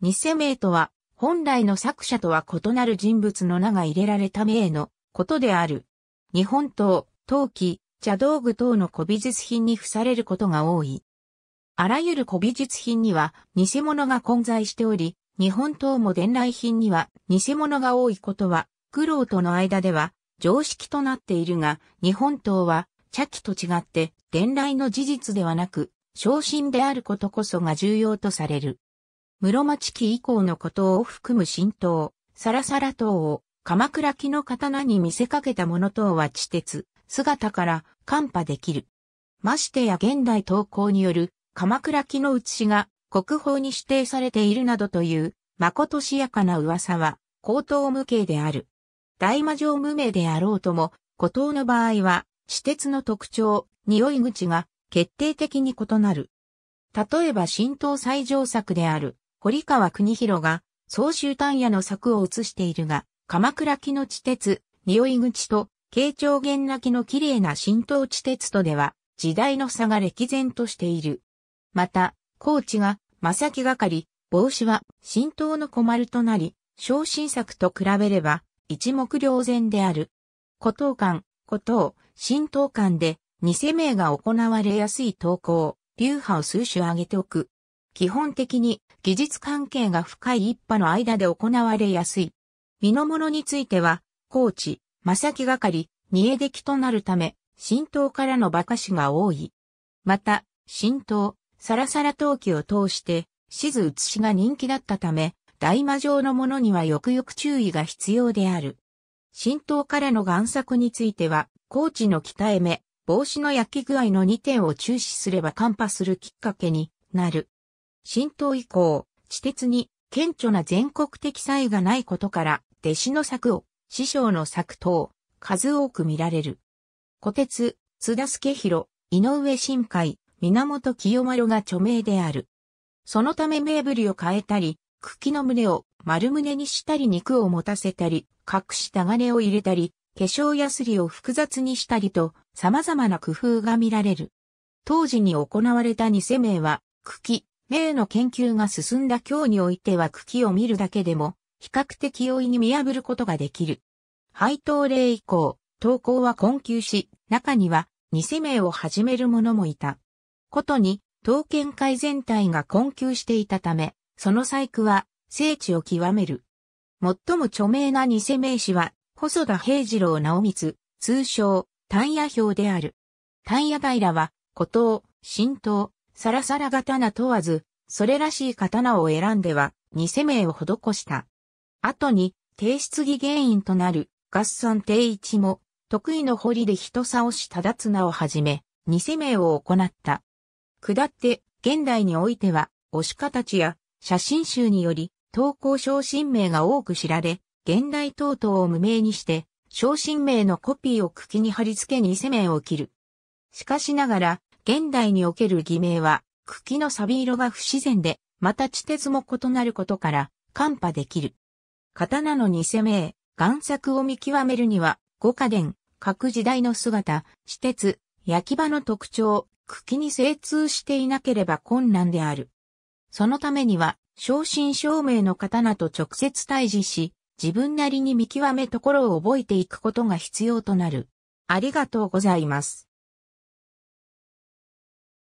偽名とは、本来の作者とは異なる人物の名が入れられた名のことである。日本刀、陶器、茶道具等の古美術品に付されることが多い。あらゆる古美術品には偽物が混在しており、日本刀も伝来品には偽物が多いことは、苦労との間では常識となっているが、日本刀は茶器と違って伝来の事実ではなく、昇進であることこそが重要とされる。室町期以降の古とを含む神道、サラサラ等を鎌倉期の刀に見せかけたもの等は地鉄、姿から看破できる。ましてや現代投稿による鎌倉期の写しが国宝に指定されているなどという誠しやかな噂は高等無形である。大魔城無名であろうとも、古刀の場合は地鉄の特徴、匂い口が決定的に異なる。例えば神道最上作である堀川国広が、総集単野の柵を映しているが、鎌倉木の地鉄、匂い口と、慶長元泣きの綺麗な浸透地鉄とでは、時代の差が歴然としている。また、高知が、正木がかり、帽子は、浸透の小丸となり、昇進作と比べれば、一目瞭然である。古東館、古東、新東館で、偽名が行われやすい投稿、流派を数種挙げておく。基本的に技術関係が深い一派の間で行われやすい。身の物については、高知、正木がかり、煮え出来となるため、神道からの馬鹿師が多い。また、浸透、サラサラ陶器を通して、静写しが人気だったため、大魔状のものにはよくよく注意が必要である。神道からの贋作については、高知の鍛え目、帽子の焼き具合の2点を注視すればカンパするきっかけになる。浸透以降、地鉄に顕著な全国的差異がないことから、弟子の作を、師匠の作等、数多く見られる。小鉄、津田助弘、井上新海、源清丸が著名である。そのため名ぶりを変えたり、茎の胸を丸胸にしたり肉を持たせたり、隠した金を入れたり、化粧やすりを複雑にしたりと、様々な工夫が見られる。当時に行われた偽名は、茎、名の研究が進んだ今日においては茎を見るだけでも、比較的容易に見破ることができる。配当例以降、投稿は困窮し、中には偽名を始める者もいた。ことに、刀剣界全体が困窮していたため、その細工は、聖地を極める。最も著名な偽名詞は、細田平次郎直光、通称、丹野表である。丹野平は、古刀、神刀、サラサラ刀問わず、それらしい刀を選んでは、偽名を施した。後に、提出疑原因となる、合算定一も、得意の堀で人差し忠綱をはじめ、偽名を行った。下って、現代においては、押し形や写真集により、投稿昇進名が多く知られ、現代等々を無名にして、昇進名のコピーを茎に貼り付け偽名を切る。しかしながら、現代における偽名は、茎の錆色が不自然で、また地鉄も異なることから、看破できる。刀の偽名、贋作を見極めるには、五家電、各時代の姿、私鉄、焼き場の特徴、茎に精通していなければ困難である。そのためには、正真正銘の刀と直接対峙し、自分なりに見極めところを覚えていくことが必要となる。ありがとうございます。